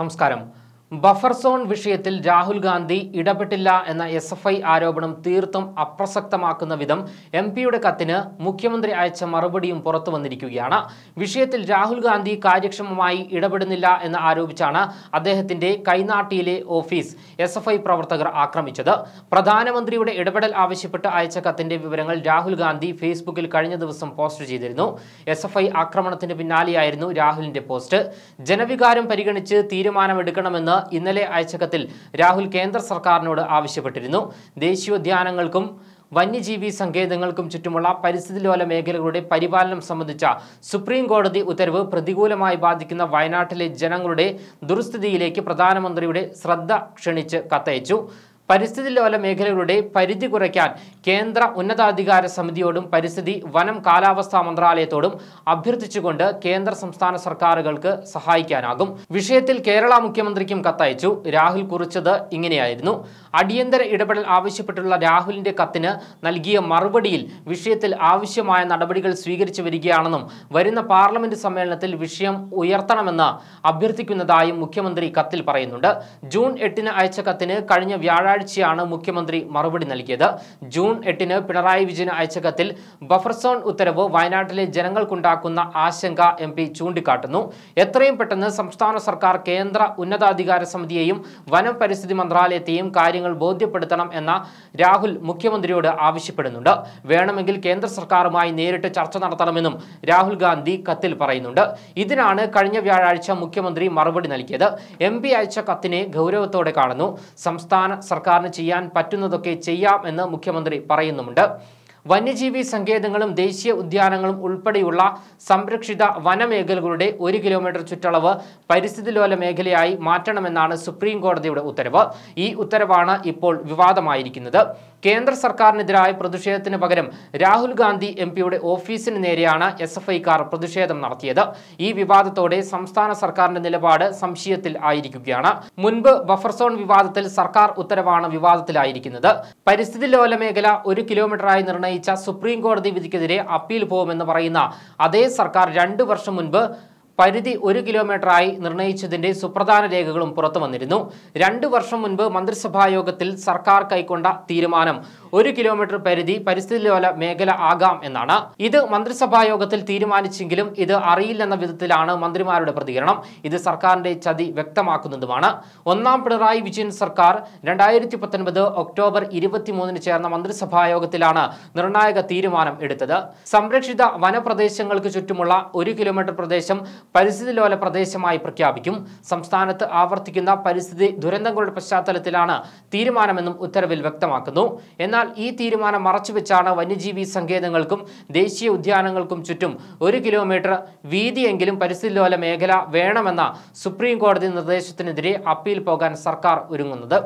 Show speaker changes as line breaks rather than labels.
നമസ്കാരം buffer zone വിഷയത്തിൽ രാഹുൽ ഗാന്ധി ഇടപെട്ടില്ല എന്ന എസ് എഫ് ഐ ആരോപണം തീർത്തും അപ്രസക്തമാക്കുന്ന വിധം എം പിയുടെ കത്തിന് മുഖ്യമന്ത്രി അയച്ച മറുപടിയും പുറത്തു വന്നിരിക്കുകയാണ് വിഷയത്തിൽ രാഹുൽ ഗാന്ധി കാര്യക്ഷമമായി ഇടപെടുന്നില്ല എന്ന് ആരോപിച്ചാണ് അദ്ദേഹത്തിന്റെ കൈനാട്ടിയിലെ ഓഫീസ് എസ് എഫ് ഐ പ്രവർത്തകർ ആക്രമിച്ചത് പ്രധാനമന്ത്രിയുടെ ഇടപെടൽ ആവശ്യപ്പെട്ട് അയച്ച കത്തിന്റെ വിവരങ്ങൾ രാഹുൽ ഗാന്ധി ഫേസ്ബുക്കിൽ കഴിഞ്ഞ ദിവസം പോസ്റ്റ് ചെയ്തിരുന്നു എസ് എഫ് ഐ ആക്രമണത്തിന് പിന്നാലെയായിരുന്നു രാഹുലിന്റെ പോസ്റ്റ് ജനവികാരം പരിഗണിച്ച് തീരുമാനമെടുക്കണമെന്ന് ഇന്നലെ അയച്ച കത്തിൽ രാഹുൽ കേന്ദ്ര സർക്കാരിനോട് ആവശ്യപ്പെട്ടിരുന്നു ദേശീയോദ്യാനങ്ങൾക്കും വന്യജീവി സങ്കേതങ്ങൾക്കും ചുറ്റുമുള്ള പരിസ്ഥിതിലോല മേഖലകളുടെ പരിപാലനം സംബന്ധിച്ച സുപ്രീം കോടതി ഉത്തരവ് പ്രതികൂലമായി ബാധിക്കുന്ന വയനാട്ടിലെ ജനങ്ങളുടെ ദുർസ്ഥിതിയിലേക്ക് പ്രധാനമന്ത്രിയുടെ ശ്രദ്ധ ക്ഷണിച്ച് കത്തയച്ചു പരിസ്ഥിതി ലോല മേഖലകളുടെ പരിധി കുറയ്ക്കാൻ കേന്ദ്ര ഉന്നതാധികാര സമിതിയോടും പരിസ്ഥിതി വനം കാലാവസ്ഥാ മന്ത്രാലയത്തോടും അഭ്യർത്ഥിച്ചുകൊണ്ട് കേന്ദ്ര സംസ്ഥാന സർക്കാരുകൾക്ക് സഹായിക്കാനാകും വിഷയത്തിൽ കേരള മുഖ്യമന്ത്രിക്കും കത്തയച്ചു രാഹുൽ കുറിച്ചത് ഇങ്ങനെയായിരുന്നു അടിയന്തര ഇടപെടൽ ആവശ്യപ്പെട്ടുള്ള രാഹുലിന്റെ കത്തിന് നൽകിയ മറുപടിയിൽ വിഷയത്തിൽ ആവശ്യമായ നടപടികൾ സ്വീകരിച്ചു വരികയാണെന്നും വരുന്ന പാർലമെന്റ് സമ്മേളനത്തിൽ വിഷയം ഉയർത്തണമെന്ന് അഭ്യർത്ഥിക്കുന്നതായും മുഖ്യമന്ത്രി കത്തിൽ പറയുന്നുണ്ട് ജൂൺ എട്ടിന് അയച്ച കത്തിന് കഴിഞ്ഞ വ്യാഴാഴ്ച വ്യാഴാഴ്ചയാണ് മുഖ്യമന്ത്രി മറുപടി നൽകിയത് ജൂൺ എട്ടിന് പിണറായി വിജയന് അയച്ച കത്തിൽ ബഫർസോൺ ഉത്തരവ് വയനാട്ടിലെ ജനങ്ങൾക്കുണ്ടാക്കുന്ന ആശങ്ക എം പി ചൂണ്ടിക്കാട്ടുന്നു എത്രയും പെട്ടെന്ന് സംസ്ഥാന സർക്കാർ കേന്ദ്ര ഉന്നതാധികാര സമിതിയെയും വനം പരിസ്ഥിതി മന്ത്രാലയത്തെയും കാര്യങ്ങൾ ബോധ്യപ്പെടുത്തണം എന്ന രാഹുൽ മുഖ്യമന്ത്രിയോട് ആവശ്യപ്പെടുന്നുണ്ട് വേണമെങ്കിൽ കേന്ദ്ര സർക്കാരുമായി നേരിട്ട് ചർച്ച നടത്തണമെന്നും രാഹുൽ ഗാന്ധി കത്തിൽ പറയുന്നുണ്ട് ഇതിനാണ് കഴിഞ്ഞ വ്യാഴാഴ്ച മുഖ്യമന്ത്രി മറുപടി നൽകിയത് എം അയച്ച കത്തിനെ ഗൗരവത്തോടെ കാണുന്നു സംസ്ഥാന സർക്കാർ സർക്കാരിന് ചെയ്യാൻ പറ്റുന്നതൊക്കെ ചെയ്യാം എന്ന് മുഖ്യമന്ത്രി പറയുന്നുമുണ്ട് വന്യജീവി സങ്കേതങ്ങളും ദേശീയ ഉദ്യാനങ്ങളും ഉൾപ്പെടെയുള്ള സംരക്ഷിത വനമേഖലകളുടെ ഒരു കിലോമീറ്റർ ചുറ്റളവ് ലോല മേഖലയായി മാറ്റണമെന്നാണ് സുപ്രീം കോടതിയുടെ ഉത്തരവ് ഈ ഉത്തരവാണ് ഇപ്പോൾ വിവാദമായിരിക്കുന്നത് കേന്ദ്ര സർക്കാരിനെതിരായ പ്രതിഷേധത്തിന് പകരം രാഹുൽ ഗാന്ധി എം പിയുടെ ഓഫീസിന് നേരെയാണ് എസ് എഫ് ഐക്കാർ പ്രതിഷേധം നടത്തിയത് ഈ വിവാദത്തോടെ സംസ്ഥാന സർക്കാരിന്റെ നിലപാട് സംശയത്തിൽ ആയിരിക്കുകയാണ് മുൻപ് ബഫർ സോൺ വിവാദത്തിൽ സർക്കാർ ഉത്തരവാണ് വിവാദത്തിലായിരിക്കുന്നത് പരിസ്ഥിതി ലോല മേഖല ഒരു കിലോമീറ്ററായി നിർണയിച്ചു അറിയിച്ച സുപ്രീം കോടതി വിധിക്കെതിരെ അപ്പീൽ പോകുമെന്ന് പറയുന്ന അതേ സർക്കാർ രണ്ടു വർഷം മുൻപ് പരിധി ഒരു കിലോമീറ്ററായി നിർണയിച്ചതിന്റെ സുപ്രധാന രേഖകളും പുറത്തു വന്നിരുന്നു രണ്ടു വർഷം മുൻപ് മന്ത്രിസഭാ യോഗത്തിൽ സർക്കാർ കൈക്കൊണ്ട തീരുമാനം ഒരു കിലോമീറ്റർ പരിധി പരിസ്ഥിതി ലോല മേഖല ആകാം എന്നാണ് ഇത് മന്ത്രിസഭാ യോഗത്തിൽ തീരുമാനിച്ചെങ്കിലും ഇത് അറിയില്ലെന്ന വിധത്തിലാണ് മന്ത്രിമാരുടെ പ്രതികരണം ഇത് സർക്കാരിന്റെ ചതി വ്യക്തമാക്കുന്നതുമാണ് ഒന്നാം പിണറായി വിജയൻ സർക്കാർ രണ്ടായിരത്തി പത്തൊൻപത് ഒക്ടോബർ ഇരുപത്തിമൂന്നിന് ചേർന്ന മന്ത്രിസഭാ യോഗത്തിലാണ് നിർണായക തീരുമാനം എടുത്തത് സംരക്ഷിത വനപ്രദേശങ്ങൾക്ക് ചുറ്റുമുള്ള ഒരു കിലോമീറ്റർ പ്രദേശം പരിസ്ഥിതി ലോല പ്രദേശമായി പ്രഖ്യാപിക്കും സംസ്ഥാനത്ത് ആവർത്തിക്കുന്ന പരിസ്ഥിതി ദുരന്തങ്ങളുടെ പശ്ചാത്തലത്തിലാണ് തീരുമാനമെന്നും ഉത്തരവിൽ വ്യക്തമാക്കുന്നു എന്നാൽ ഈ തീരുമാനം മറച്ചുവെച്ചാണ് വന്യജീവി സങ്കേതങ്ങൾക്കും ദേശീയ ഉദ്യാനങ്ങൾക്കും ചുറ്റും ഒരു കിലോമീറ്റർ വീതിയെങ്കിലും പരിസ്ഥിതിലോല മേഖല വേണമെന്ന സുപ്രീം കോടതി നിർദ്ദേശത്തിനെതിരെ അപ്പീൽ പോകാൻ സർക്കാർ ഒരുങ്ങുന്നത്